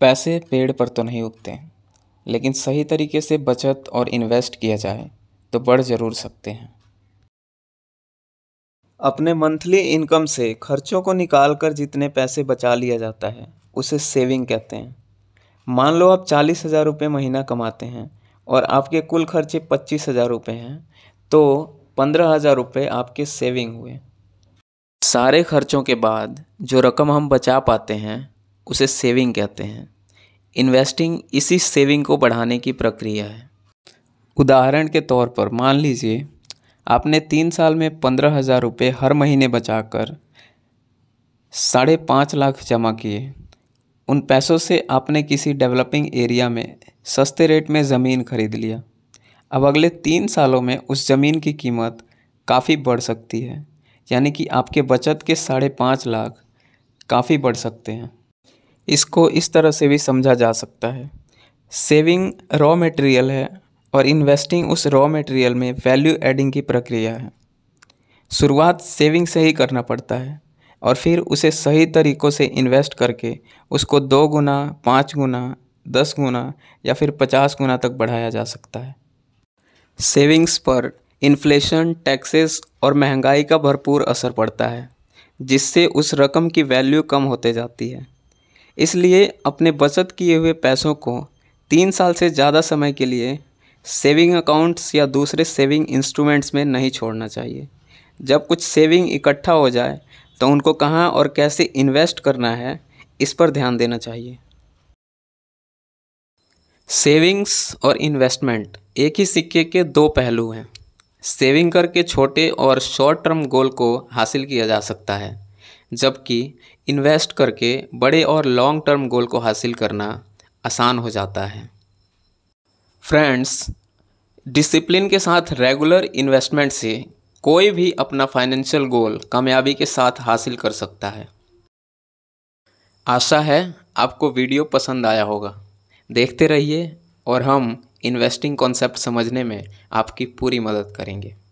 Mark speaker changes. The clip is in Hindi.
Speaker 1: पैसे पेड़ पर तो नहीं उगते लेकिन सही तरीके से बचत और इन्वेस्ट किया जाए तो बढ़ ज़रूर सकते हैं अपने मंथली इनकम से खर्चों को निकाल कर जितने पैसे बचा लिया जाता है उसे सेविंग कहते हैं मान लो आप चालीस हज़ार रुपये महीना कमाते हैं और आपके कुल खर्चे पच्चीस हज़ार रुपये हैं तो पंद्रह हज़ार रुपये आपके सेविंग हुए सारे खर्चों के बाद जो रकम हम बचा पाते हैं उसे सेविंग कहते हैं इन्वेस्टिंग इसी सेविंग को बढ़ाने की प्रक्रिया है उदाहरण के तौर पर मान लीजिए आपने तीन साल में पंद्रह हज़ार रुपये हर महीने बचाकर साढ़े पाँच लाख जमा किए उन पैसों से आपने किसी डेवलपिंग एरिया में सस्ते रेट में ज़मीन खरीद लिया अब अगले तीन सालों में उस ज़मीन की कीमत काफ़ी बढ़ सकती है यानी कि आपके बचत के साढ़े पाँच लाख काफ़ी बढ़ सकते हैं इसको इस तरह से भी समझा जा सकता है सेविंग रॉ मटेरियल है और इन्वेस्टिंग उस रॉ मटेरियल में वैल्यू एडिंग की प्रक्रिया है शुरुआत सेविंग से ही करना पड़ता है और फिर उसे सही तरीक़ों से इन्वेस्ट करके उसको दो गुना पाँच गुना दस गुना या फिर पचास गुना तक बढ़ाया जा सकता है सेविंग्स पर इन्फ्लेशन टैक्सेस और महंगाई का भरपूर असर पड़ता है जिससे उस रकम की वैल्यू कम होते जाती है इसलिए अपने बचत किए हुए पैसों को तीन साल से ज़्यादा समय के लिए सेविंग अकाउंट्स या दूसरे सेविंग इंस्ट्रूमेंट्स में नहीं छोड़ना चाहिए जब कुछ सेविंग इकट्ठा हो जाए तो उनको कहाँ और कैसे इन्वेस्ट करना है इस पर ध्यान देना चाहिए सेविंग्स और इन्वेस्टमेंट एक ही सिक्के के दो पहलू हैं सेविंग करके छोटे और शॉर्ट टर्म गोल को हासिल किया जा सकता है जबकि इन्वेस्ट करके बड़े और लॉन्ग टर्म गोल को हासिल करना आसान हो जाता है फ्रेंड्स डिसिप्लिन के साथ रेगुलर इन्वेस्टमेंट से कोई भी अपना फाइनेंशियल गोल कामयाबी के साथ हासिल कर सकता है आशा है आपको वीडियो पसंद आया होगा देखते रहिए और हम इन्वेस्टिंग कॉन्सेप्ट समझने में आपकी पूरी मदद करेंगे